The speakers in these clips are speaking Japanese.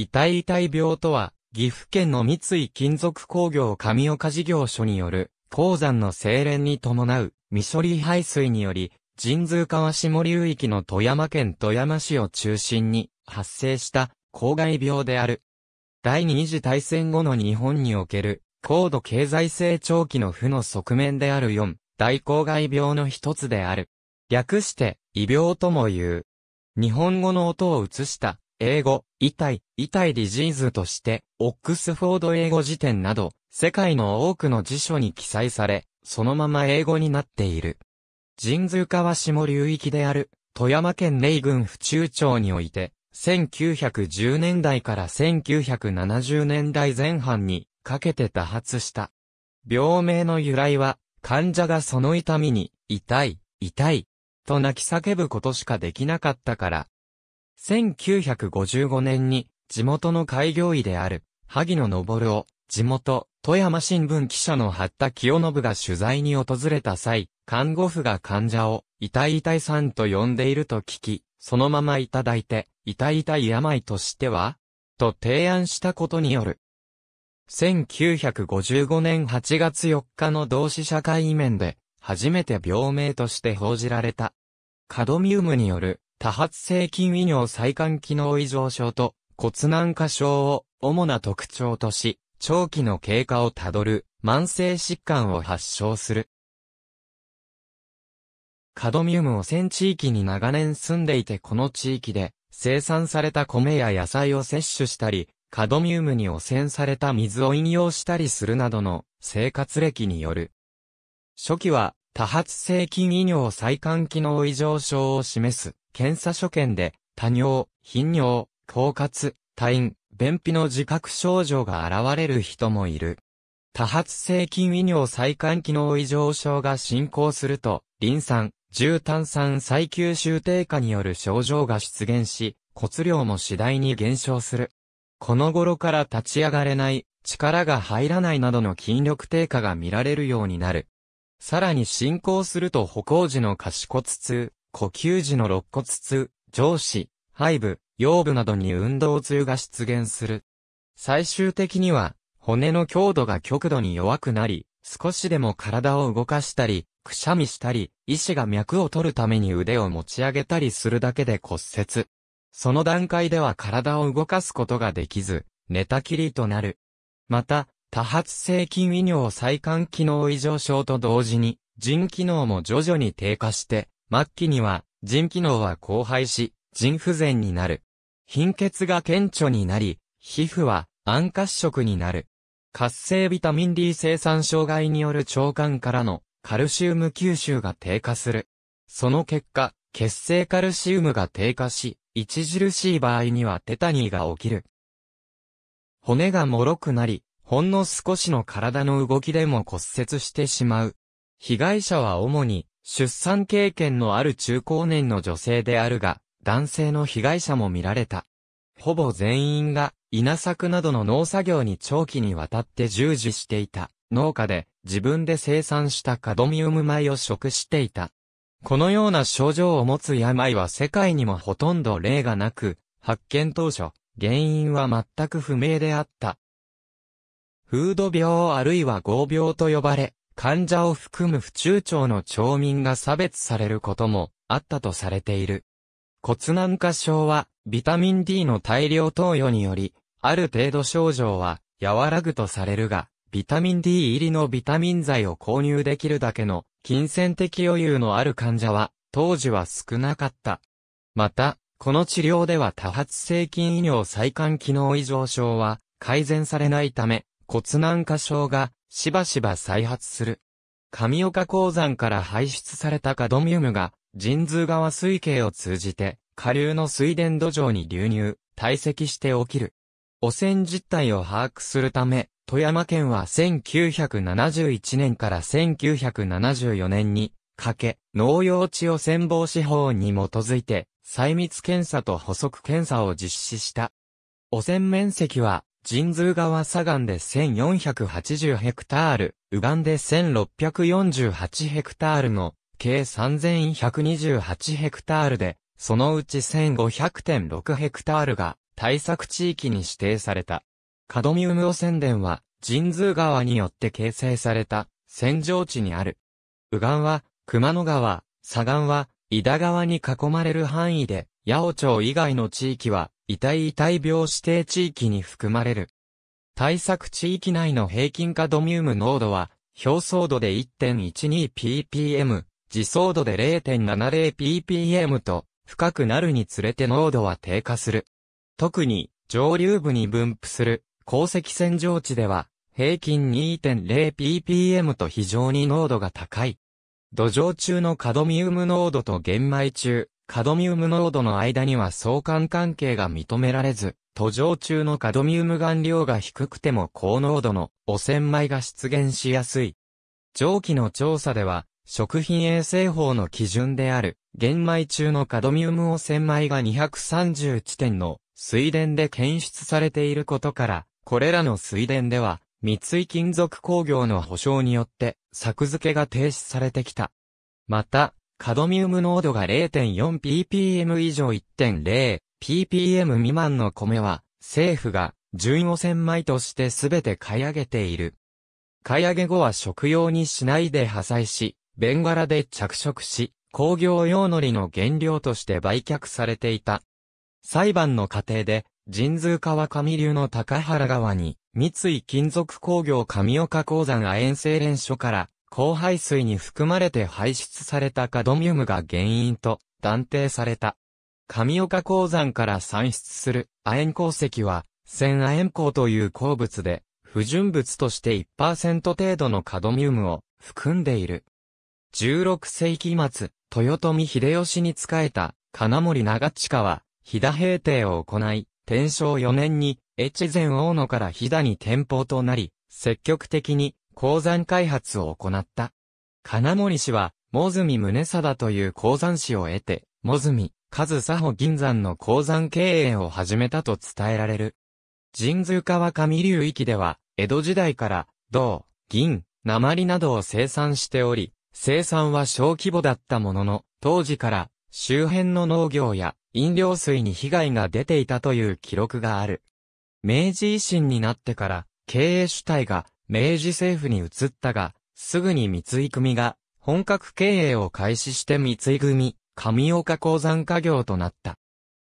遺体遺体病とは、岐阜県の三井金属工業上岡事業所による、鉱山の精錬に伴う、未処理排水により、神通川下流域の富山県富山市を中心に発生した公害病である。第二次大戦後の日本における高度経済成長期の負の側面である4大公害病の一つである。略して異病とも言う。日本語の音を映した英語、痛い、痛いディリジーズとして、オックスフォード英語辞典など、世界の多くの辞書に記載され、そのまま英語になっている。神通川下流域である、富山県霊郡府中町において、1910年代から1970年代前半にかけて多発した。病名の由来は、患者がその痛みに、痛い、痛い、と泣き叫ぶことしかできなかったから、1955年に地元の開業医である萩野昇を地元富山新聞記者の八田清信が取材に訪れた際、看護婦が患者を痛い痛いさんと呼んでいると聞き、そのままいただいて痛い痛い病としてはと提案したことによる。1955年8月4日の同志社会面で初めて病名として報じられた。カドミウムによる多発性筋異尿細管機能異常症と骨軟化症を主な特徴とし、長期の経過をたどる慢性疾患を発症する。カドミウム汚染地域に長年住んでいてこの地域で生産された米や野菜を摂取したり、カドミウムに汚染された水を飲用したりするなどの生活歴による。初期は多発性筋異尿細管機能異常症を示す。検査所見で、多尿、頻尿、狡猾、退院、便秘の自覚症状が現れる人もいる。多発性筋胃尿細管機能異常症が進行すると、リン酸、重炭酸再吸収低下による症状が出現し、骨量も次第に減少する。この頃から立ち上がれない、力が入らないなどの筋力低下が見られるようになる。さらに進行すると歩行時の可視骨痛、呼吸時の肋骨痛、上肢、背部、腰部などに運動痛が出現する。最終的には、骨の強度が極度に弱くなり、少しでも体を動かしたり、くしゃみしたり、医師が脈を取るために腕を持ち上げたりするだけで骨折。その段階では体を動かすことができず、寝たきりとなる。また、多発性筋異尿細管機能異常症と同時に、腎機能も徐々に低下して、末期には、腎機能は荒廃し、腎不全になる。貧血が顕著になり、皮膚は暗褐色になる。活性ビタミン D 生産障害による腸管からのカルシウム吸収が低下する。その結果、血清カルシウムが低下し、著しい場合にはテタニーが起きる。骨が脆くなり、ほんの少しの体の動きでも骨折してしまう。被害者は主に出産経験のある中高年の女性であるが、男性の被害者も見られた。ほぼ全員が稲作などの農作業に長期にわたって従事していた農家で自分で生産したカドミウム米を食していた。このような症状を持つ病は世界にもほとんど例がなく、発見当初、原因は全く不明であった。フード病あるいは合病と呼ばれ、患者を含む府中町の町民が差別されることもあったとされている。骨軟化症は、ビタミン D の大量投与により、ある程度症状は和らぐとされるが、ビタミン D 入りのビタミン剤を購入できるだけの金銭的余裕のある患者は、当時は少なかった。また、この治療では多発性筋医療再管機能異常症は改善されないため、骨軟化症がしばしば再発する。神岡鉱山から排出されたカドミウムが、神通川水系を通じて、下流の水田土壌に流入、堆積して起きる。汚染実態を把握するため、富山県は1971年から1974年に、かけ、農用地汚染防止法に基づいて、細密検査と補足検査を実施した。汚染面積は神通川左岸で1480ヘクタール、右岸で1648ヘクタールの計3128ヘクタールで、そのうち1500.6ヘクタールが対策地域に指定された。カドミウム汚染田は、神通川によって形成された、扇状地にある。右岸は、熊野川、左岸は、井田川に囲まれる範囲で、八尾町以外の地域は、遺体遺体病指定地域に含まれる。対策地域内の平均化ドミウム濃度は、表層度で 1.12ppm、自層度で 0.70ppm と、深くなるにつれて濃度は低下する。特に、上流部に分布する、鉱石洗浄地では、平均 2.0ppm と非常に濃度が高い。土壌中のカドミウム濃度と玄米中、カドミウム濃度の間には相関関係が認められず、途上中のカドミウム含量が低くても高濃度の汚染米が出現しやすい。蒸気の調査では、食品衛生法の基準である、玄米中のカドミウム汚染米が230地点の水田で検出されていることから、これらの水田では、三井金属工業の保証によって、作付けが停止されてきた。また、カドミウム濃度が 0.4ppm 以上 1.0ppm 未満の米は、政府が純汚染米としてすべて買い上げている。買い上げ後は食用にしないで破砕し、ベンガラで着色し、工業用海苔の原料として売却されていた。裁判の過程で、神通川上流の高原川に、三井金属工業上岡鉱山亜鉛精錬所から、高灰水に含まれて排出されたカドミウムが原因と断定された。神岡鉱山から産出する亜鉛鉱石は、千亜鉛鉱という鉱物で、不純物として1%程度のカドミウムを含んでいる。16世紀末、豊臣秀吉に仕えた金森長近は、飛騨平定を行い、天正4年に、越前大野から飛騨に転向となり、積極的に鉱山開発を行った。金森氏は、モズミ宗貞という鉱山氏を得て、モズミ、カズサホ銀山の鉱山経営を始めたと伝えられる。神通川上流域では、江戸時代から、銅、銀、鉛などを生産しており、生産は小規模だったものの、当時から、周辺の農業や飲料水に被害が出ていたという記録がある。明治維新になってから、経営主体が明治政府に移ったが、すぐに三井組が本格経営を開始して三井組、上岡鉱山家業となった。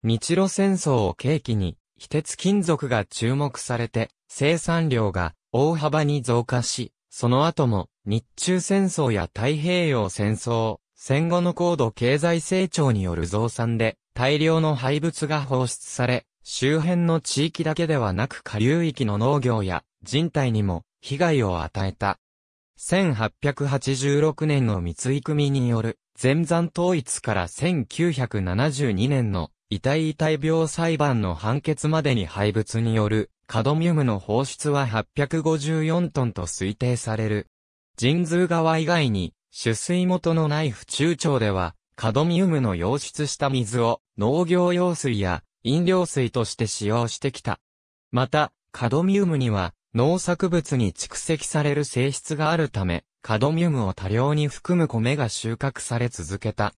日露戦争を契機に、非鉄金属が注目されて、生産量が大幅に増加し、その後も日中戦争や太平洋戦争、戦後の高度経済成長による増産で大量の廃物が放出され、周辺の地域だけではなく下流域の農業や人体にも被害を与えた。1886年の三井組による全山統一から1972年の遺体遺体病裁判の判決までに廃物によるカドミウムの放出は854トンと推定される。神通川以外に取水元のない府中町ではカドミウムの溶出した水を農業用水や飲料水として使用してきた。また、カドミウムには農作物に蓄積される性質があるため、カドミウムを多量に含む米が収穫され続けた。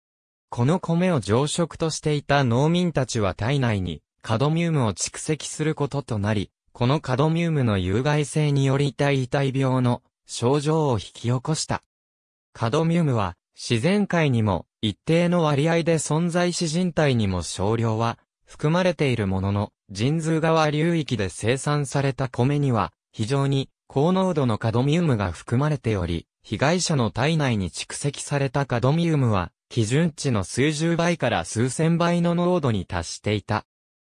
この米を常食としていた農民たちは体内にカドミウムを蓄積することとなり、このカドミウムの有害性により体体病の症状を引き起こした。カドミウムは自然界にも一定の割合で存在し人体にも少量は含まれているものの、人数側流域で生産された米には非常に高濃度のカドミウムが含まれており、被害者の体内に蓄積されたカドミウムは、基準値の数十倍から数千倍の濃度に達していた。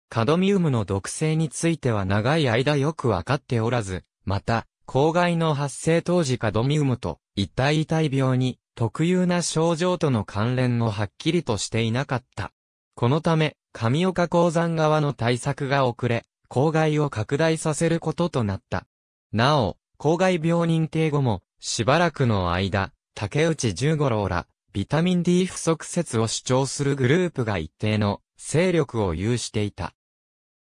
カドミウムの毒性については長い間よくわかっておらず、また、公害の発生当時カドミウムと一体遺体病に特有な症状との関連もはっきりとしていなかった。このため、神岡鉱山側の対策が遅れ、公害を拡大させることとなった。なお、公害病認定後も、しばらくの間、竹内十五郎ら、ビタミン D 不足説を主張するグループが一定の勢力を有していた。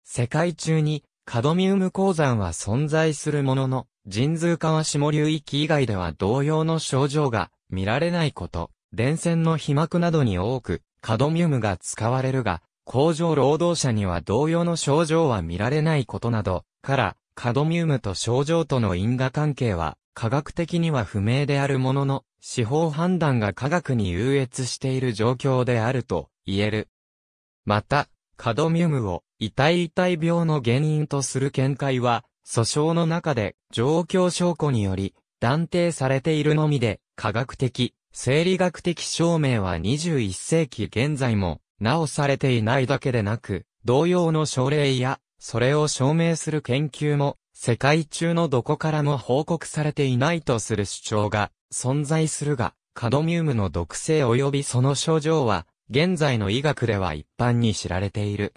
世界中にカドミウム鉱山は存在するものの、人通川下流域以外では同様の症状が見られないこと、電線の被膜などに多く、カドミウムが使われるが、工場労働者には同様の症状は見られないことなど、から、カドミウムと症状との因果関係は、科学的には不明であるものの、司法判断が科学に優越している状況であると言える。また、カドミウムを遺体遺体病の原因とする見解は、訴訟の中で状況証拠により断定されているのみで、科学的、生理学的証明は21世紀現在も、なおされていないだけでなく、同様の症例やそれを証明する研究も、世界中のどこからも報告されていないとする主張が存在するが、カドミウムの毒性及びその症状は、現在の医学では一般に知られている。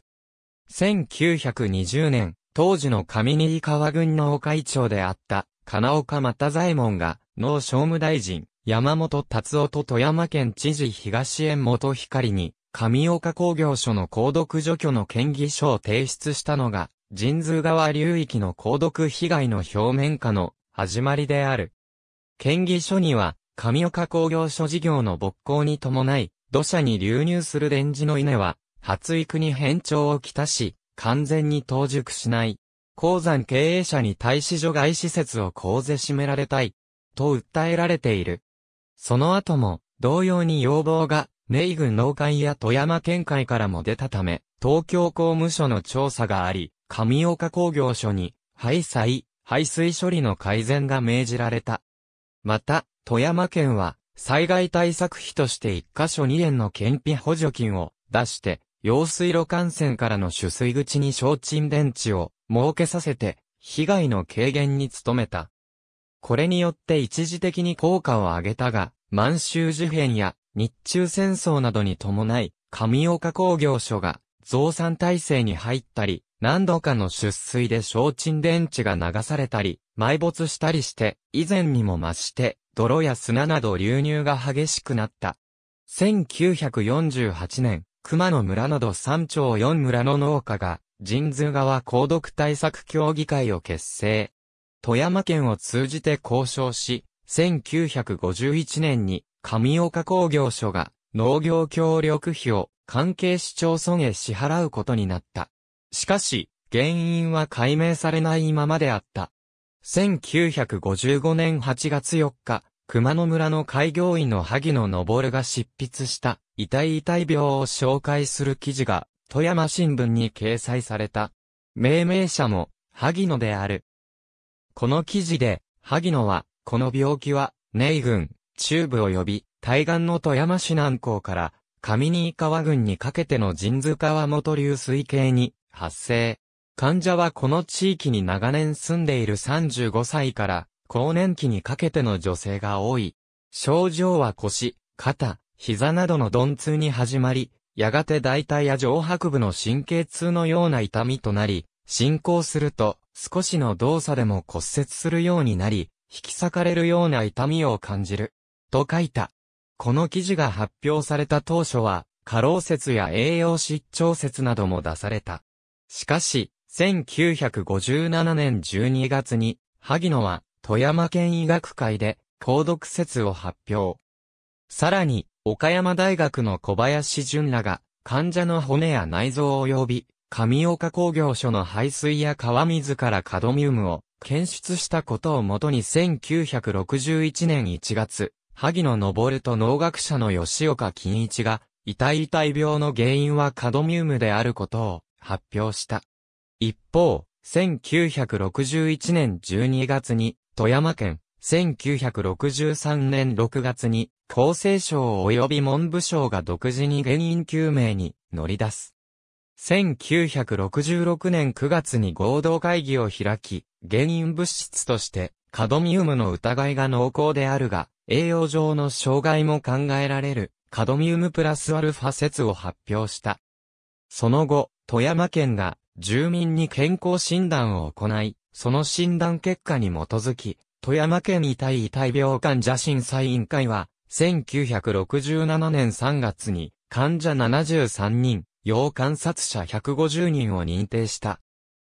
1920年、当時の上新川郡の会長であった、金岡又左衛門が、農商務大臣、山本達夫と富山県知事東園元光に、上岡工業所の鉱毒除去の建議書を提出したのが、神通川流域の鉱毒被害の表面化の始まりである。建議書には、上岡工業所事業の勃興に伴い、土砂に流入する電磁の稲は、発育に変調をきたし、完全に当熟しない。鉱山経営者に対し除外施設を講ぜしめられたい、と訴えられている。その後も、同様に要望が名軍農会や富山県会からも出たため、東京公務所の調査があり、上岡工業所に、廃災、排水処理の改善が命じられた。また、富山県は、災害対策費として1カ所2円の検品補助金を出して、用水路幹線からの取水口に消沈電池を設けさせて、被害の軽減に努めた。これによって一時的に効果を上げたが、満州事変や日中戦争などに伴い、上岡工業所が増産体制に入ったり、何度かの出水で焼沈電池が流されたり、埋没したりして、以前にも増して、泥や砂など流入が激しくなった。1948年、熊野村など3町4村の農家が、神通川鉱毒対策協議会を結成。富山県を通じて交渉し、1951年に上岡工業所が農業協力費を関係市町村へ支払うことになった。しかし、原因は解明されないままであった。1955年8月4日、熊野村の開業医の萩野昇が執筆した痛い痛い病を紹介する記事が富山新聞に掲載された。命名者も萩野である。この記事で萩野はこの病気は、ネイ軍、中部及び対岸の富山市南港から上新川郡にかけての神津川元流水系に発生。患者はこの地域に長年住んでいる35歳から更年期にかけての女性が多い。症状は腰、肩、膝などの鈍痛に始まり、やがて大体や上白部の神経痛のような痛みとなり、進行すると少しの動作でも骨折するようになり、引き裂かれるような痛みを感じる。と書いた。この記事が発表された当初は、過労説や栄養失調説なども出された。しかし、1957年12月に、萩野は、富山県医学会で、購読説を発表。さらに、岡山大学の小林淳らが、患者の骨や内臓及び、上岡工業所の排水や川水からカドミウムを検出したことをもとに1961年1月、萩野昇と農学者の吉岡金一が、遺体遺体病の原因はカドミウムであることを発表した。一方、1961年12月に、富山県、1963年6月に、厚生省及び文部省が独自に原因究明に乗り出す。1966年9月に合同会議を開き、原因物質として、カドミウムの疑いが濃厚であるが、栄養上の障害も考えられる、カドミウムプラスアルファ説を発表した。その後、富山県が住民に健康診断を行い、その診断結果に基づき、富山県遺体遺体病患者審査委員会は、1967年3月に患者73人、要観察者150人を認定した。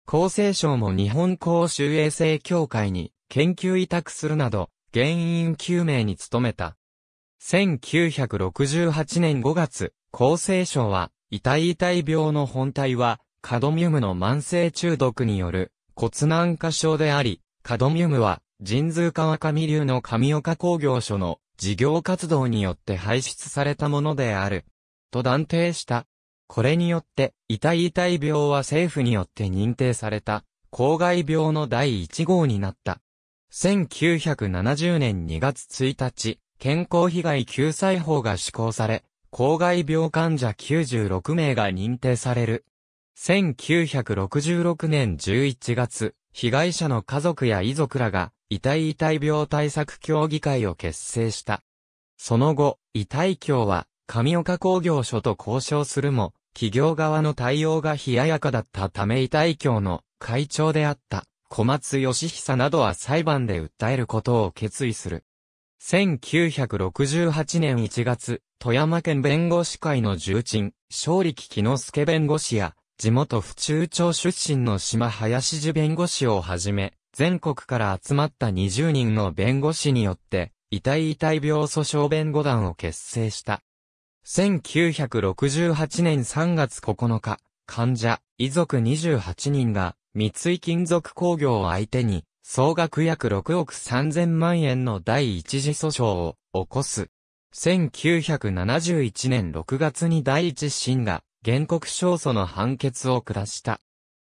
厚生省も日本公衆衛生協会に研究委託するなど、原因究明に努めた。1968年5月、厚生省は、遺体遺体病の本体は、カドミウムの慢性中毒による骨軟化症であり、カドミウムは、神通川上流の上岡工業所の事業活動によって排出されたものである。と断定した。これによって、遺体遺体病は政府によって認定された、公害病の第1号になった。1970年2月1日、健康被害救済法が施行され、公害病患者96名が認定される。1966年11月、被害者の家族や遺族らが、遺体遺体病対策協議会を結成した。その後、遺体協は、上岡工業所と交渉するも、企業側の対応が冷ややかだったため遺体協の会長であった。小松義久などは裁判で訴えることを決意する。1968年1月、富山県弁護士会の重鎮、勝力木之助弁護士や、地元府中町出身の島林寺弁護士をはじめ、全国から集まった20人の弁護士によって、遺体遺体病訴訟弁護団を結成した。1968年3月9日、患者、遺族28人が、三井金属工業を相手に、総額約6億3000万円の第一次訴訟を起こす。1971年6月に第一審が原告勝訴の判決を下した。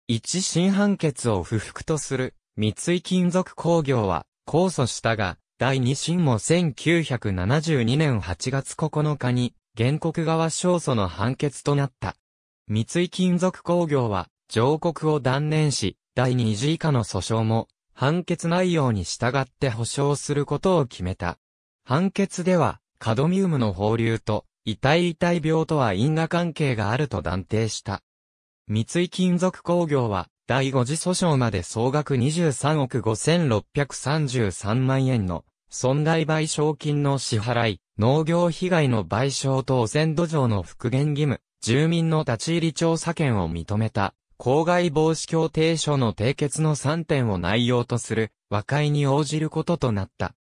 一審判決を不服とする三井金属工業は控訴したが、第二審も1972年8月9日に原告側勝訴の判決となった。三井金属工業は上告を断念し、第2次以下の訴訟も、判決内容に従って保障することを決めた。判決では、カドミウムの放流と、遺体遺体病とは因果関係があると断定した。三井金属工業は、第5次訴訟まで総額23億5633万円の損害賠償金の支払い、農業被害の賠償と汚染土壌の復元義務、住民の立ち入り調査権を認めた公害防止協定書の締結の3点を内容とする和解に応じることとなった。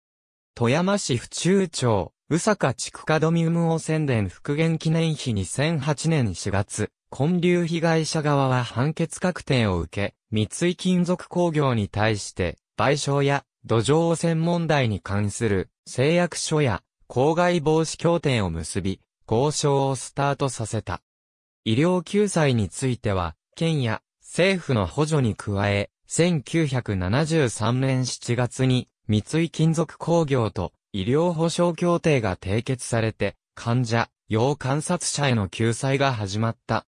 富山市府中町、宇坂地区カドミウム汚染電復元記念碑2008年4月、混流被害者側は判決確定を受け、三井金属工業に対して、賠償や土壌汚染問題に関する誓約書や公害防止協定を結び、交渉をスタートさせた。医療救済については、県や政府の補助に加え、1973年7月に三井金属工業と医療保障協定が締結されて、患者、要観察者への救済が始まった。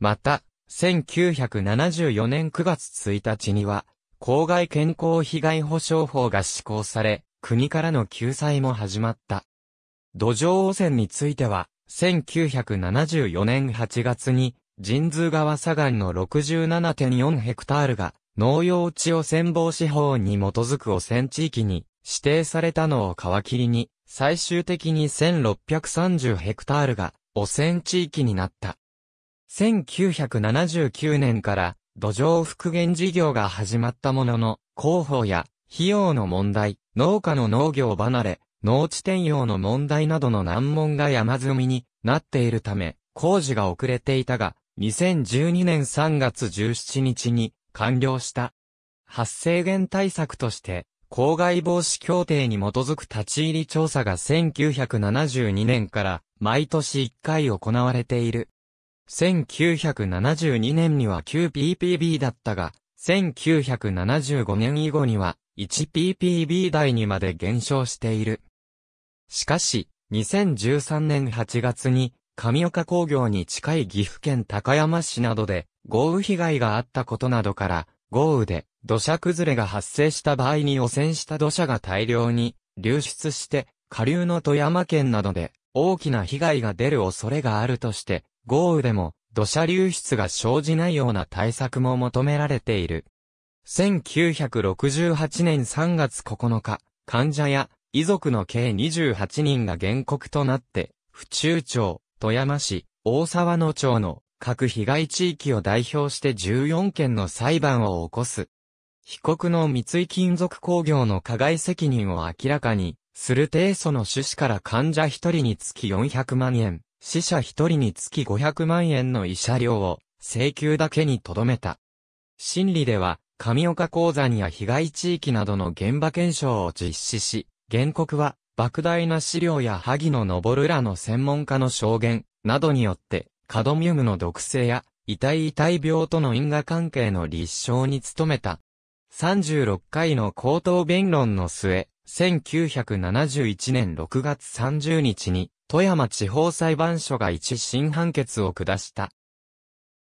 また、1974年9月1日には、公害健康被害保障法が施行され、国からの救済も始まった。土壌汚染については、1974年8月に神通川左岸の67.4ヘクタールが、農用地汚染防止法に基づく汚染地域に指定されたのを皮切りに、最終的に1630ヘクタールが汚染地域になった。1979年から土壌復元事業が始まったものの、広報や費用の問題、農家の農業離れ、農地転用の問題などの難問が山積みになっているため、工事が遅れていたが、2012年3月17日に完了した。発生源対策として、公害防止協定に基づく立ち入り調査が1972年から毎年1回行われている。1972年には 9ppb だったが、1975年以後には 1ppb 台にまで減少している。しかし、2013年8月に神岡工業に近い岐阜県高山市などで豪雨被害があったことなどから、豪雨で土砂崩れが発生した場合に汚染した土砂が大量に流出して、下流の富山県などで大きな被害が出る恐れがあるとして、豪雨でも土砂流出が生じないような対策も求められている。1968年3月9日、患者や遺族の計28人が原告となって、府中町、富山市、大沢野町の各被害地域を代表して14件の裁判を起こす。被告の三井金属工業の加害責任を明らかにする提訴の趣旨から患者1人につき400万円、死者1人につき500万円の医者料を請求だけにとどめた。審理では、上岡鉱山や被害地域などの現場検証を実施し、原告は莫大な資料や萩野るらの専門家の証言などによって、カドミウムの毒性や、遺体遺体病との因果関係の立証に努めた。36回の口頭弁論の末、1971年6月30日に、富山地方裁判所が一審判決を下した。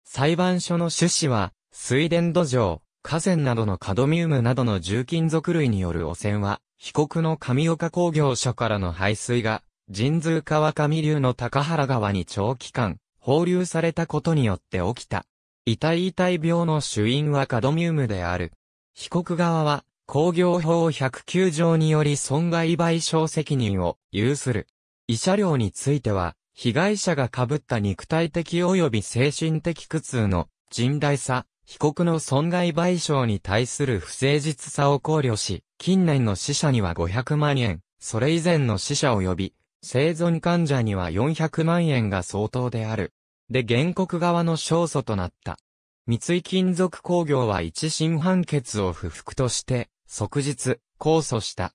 裁判所の趣旨は、水田土壌、河川などのカドミウムなどの重金属類による汚染は、被告の上岡工業所からの排水が、神通川上流の高原川に長期間、放流されたことによって起きた。遺体遺体病の主因はカドミウムである。被告側は、工業法109条により損害賠償責任を有する。慰謝料については、被害者が被った肉体的及び精神的苦痛の甚大さ、被告の損害賠償に対する不誠実さを考慮し、近年の死者には500万円、それ以前の死者及び、生存患者には400万円が相当である。で原告側の勝訴となった。三井金属工業は一審判決を不服として、即日、控訴した。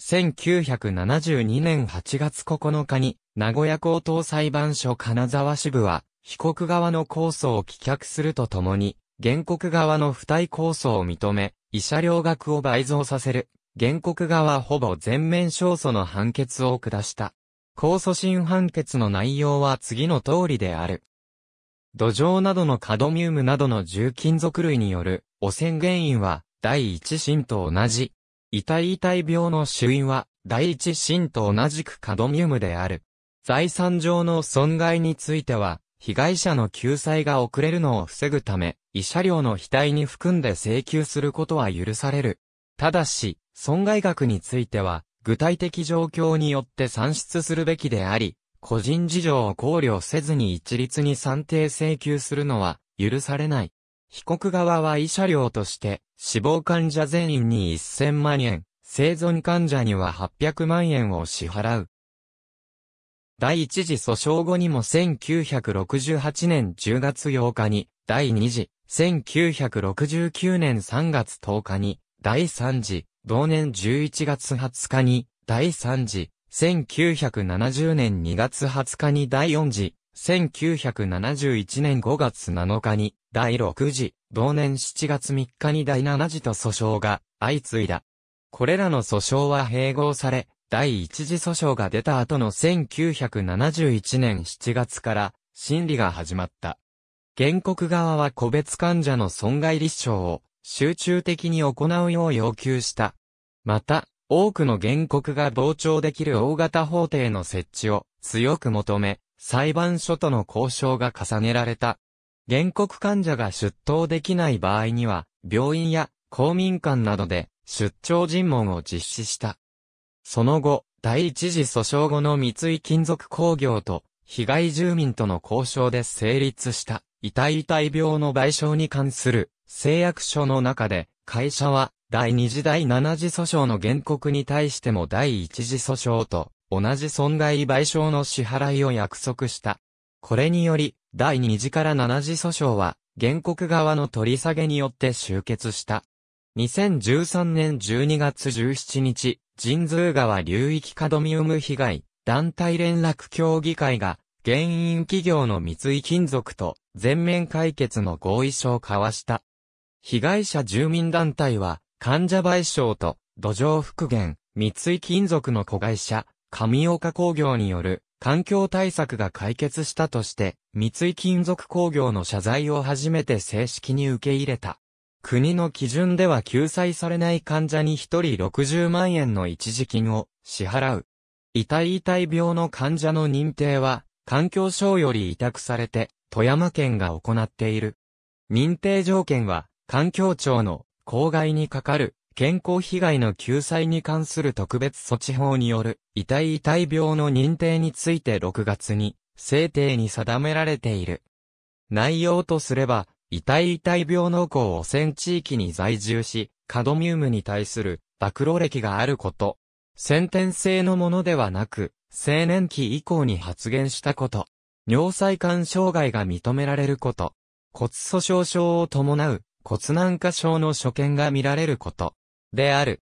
1972年8月9日に、名古屋高等裁判所金沢支部は、被告側の控訴を棄却するとともに、原告側の付帯構想を認め、医者料額を倍増させる。原告側ほぼ全面勝訴の判決を下した。控訴審判決の内容は次の通りである。土壌などのカドミウムなどの重金属類による汚染原因は第一審と同じ。遺体遺体病の主因は第一審と同じくカドミウムである。財産上の損害については被害者の救済が遅れるのを防ぐため、慰謝料の額に含んで請求することは許される。ただし、損害額については、具体的状況によって算出するべきであり、個人事情を考慮せずに一律に算定請求するのは許されない。被告側は慰謝料として、死亡患者全員に1000万円、生存患者には800万円を支払う。第一次訴訟後にも1968年10月8日に、第二次、1969年3月10日に、第三次、同年11月20日に、第三次、1970年2月20日に第4次、1971年5月7日に、第6次、同年7月3日に第7次と訴訟が相次いだ。これらの訴訟は併合され、第一次訴訟が出た後の1971年7月から審理が始まった。原告側は個別患者の損害立証を集中的に行うよう要求した。また、多くの原告が傍聴できる大型法廷の設置を強く求め、裁判所との交渉が重ねられた。原告患者が出頭できない場合には、病院や公民館などで出張尋問を実施した。その後、第一次訴訟後の三井金属工業と、被害住民との交渉で成立した、遺体遺体病の賠償に関する、誓約書の中で、会社は、第二次第七次訴訟の原告に対しても第一次訴訟と、同じ損害賠償の支払いを約束した。これにより、第二次から七次訴訟は、原告側の取り下げによって終結した。2013年12月17日、神通川流域カドミウム被害、団体連絡協議会が、原因企業の三井金属と全面解決の合意書を交わした。被害者住民団体は、患者賠償と土壌復元、三井金属の子会社、上岡工業による環境対策が解決したとして、三井金属工業の謝罪を初めて正式に受け入れた。国の基準では救済されない患者に1人60万円の一時金を支払う。遺体遺体病の患者の認定は、環境省より委託されて、富山県が行っている。認定条件は、環境庁の公害にかかる健康被害の救済に関する特別措置法による遺体遺体病の認定について6月に制定に定められている。内容とすれば、遺体遺体病子を汚染地域に在住し、カドミウムに対する暴露歴があること。先天性のものではなく、青年期以降に発現したこと。尿細管障害が認められること。骨粗鬆症を伴う骨軟化症の所見が見られること。である。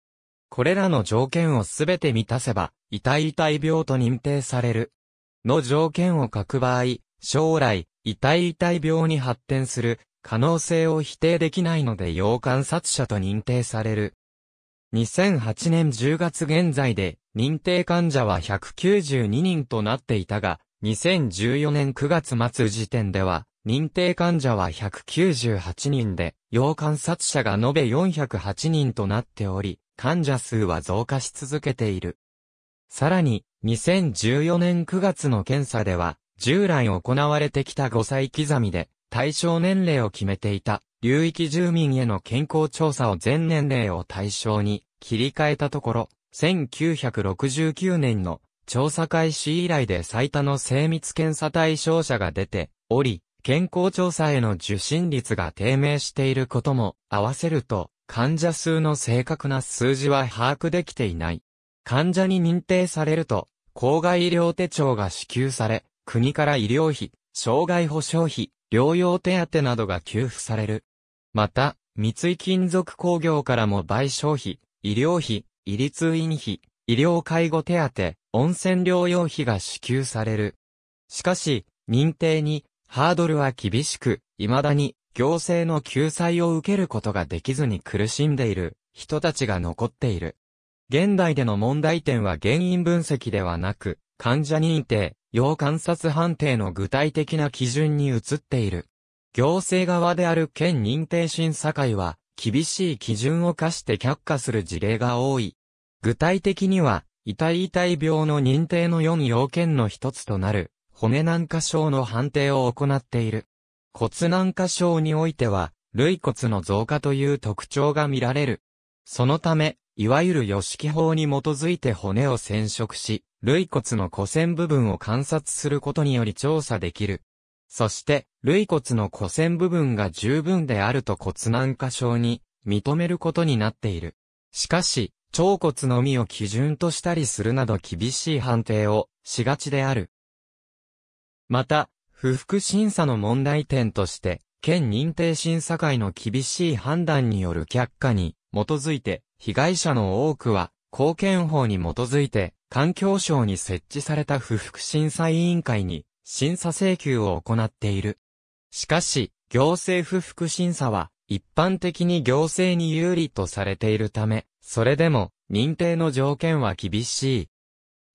これらの条件をすべて満たせば、遺体遺体病と認定される。の条件を書く場合、将来、遺体遺体病に発展する可能性を否定できないので要観察者と認定される。2008年10月現在で認定患者は192人となっていたが、2014年9月末時点では、認定患者は198人で、要観察者が延べ408人となっており、患者数は増加し続けている。さらに、2014年9月の検査では、従来行われてきた5歳刻みで、対象年齢を決めていた、流域住民への健康調査を全年齢を対象に切り替えたところ、1969年の調査開始以来で最多の精密検査対象者が出ており、健康調査への受診率が低迷していることも合わせると、患者数の正確な数字は把握できていない。患者に認定されると、郊外医療手帳が支給され、国から医療費、障害保障費、療養手当などが給付される。また、三井金属工業からも賠償費、医療費、医通院費、医療介護手当、温泉療養費が支給される。しかし、認定にハードルは厳しく、未だに行政の救済を受けることができずに苦しんでいる人たちが残っている。現代での問題点は原因分析ではなく、患者認定、要観察判定の具体的な基準に移っている。行政側である県認定審査会は、厳しい基準を課して却下する事例が多い。具体的には、遺体遺体病の認定の4要件の一つとなる、骨軟化症の判定を行っている。骨軟化症においては、類骨の増加という特徴が見られる。そのため、いわゆる予識法に基づいて骨を染色し、類骨の古線部分を観察することにより調査できる。そして、類骨の古線部分が十分であると骨軟化症に認めることになっている。しかし、腸骨のみを基準としたりするなど厳しい判定をしがちである。また、不服審査の問題点として、県認定審査会の厳しい判断による却下に基づいて、被害者の多くは、貢献法に基づいて、環境省に設置された不服審査委員会に審査請求を行っている。しかし、行政不服審査は一般的に行政に有利とされているため、それでも認定の条件は厳しい。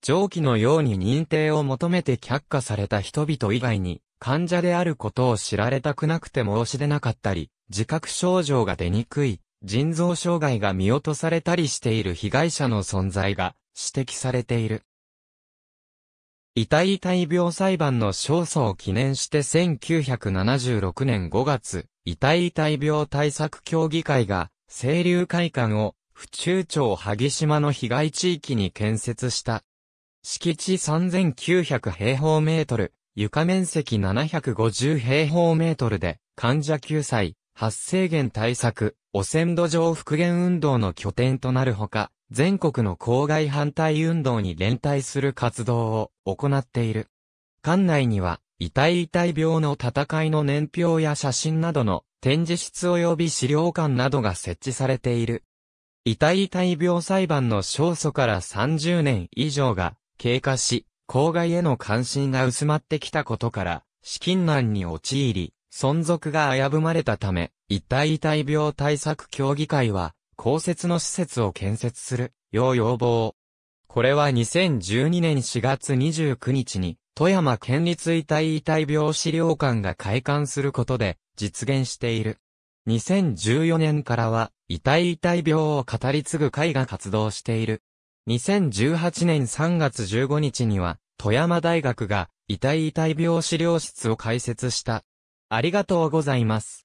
上記のように認定を求めて却下された人々以外に、患者であることを知られたくなくて申し出なかったり、自覚症状が出にくい、腎臓障害が見落とされたりしている被害者の存在が指摘されている。遺体遺体病裁判の勝訴を記念して1976年5月、遺体遺体病対策協議会が、清流会館を、府中町萩島の被害地域に建設した。敷地3900平方メートル、床面積750平方メートルで、患者救済、発生源対策、汚染土壌復元運動の拠点となるほか、全国の公害反対運動に連帯する活動を行っている。館内には、遺体遺体病の戦いの年表や写真などの展示室及び資料館などが設置されている。遺体遺体病裁判の勝訴から30年以上が経過し、公害への関心が薄まってきたことから、資金難に陥り、存続が危ぶまれたため、遺体遺体病対策協議会は、公設の施設を建設する、要要望。これは2012年4月29日に、富山県立遺体遺体病資料館が開館することで、実現している。2014年からは、遺体遺体病を語り継ぐ会が活動している。2018年3月15日には、富山大学が遺体遺体病資料室を開設した。ありがとうございます。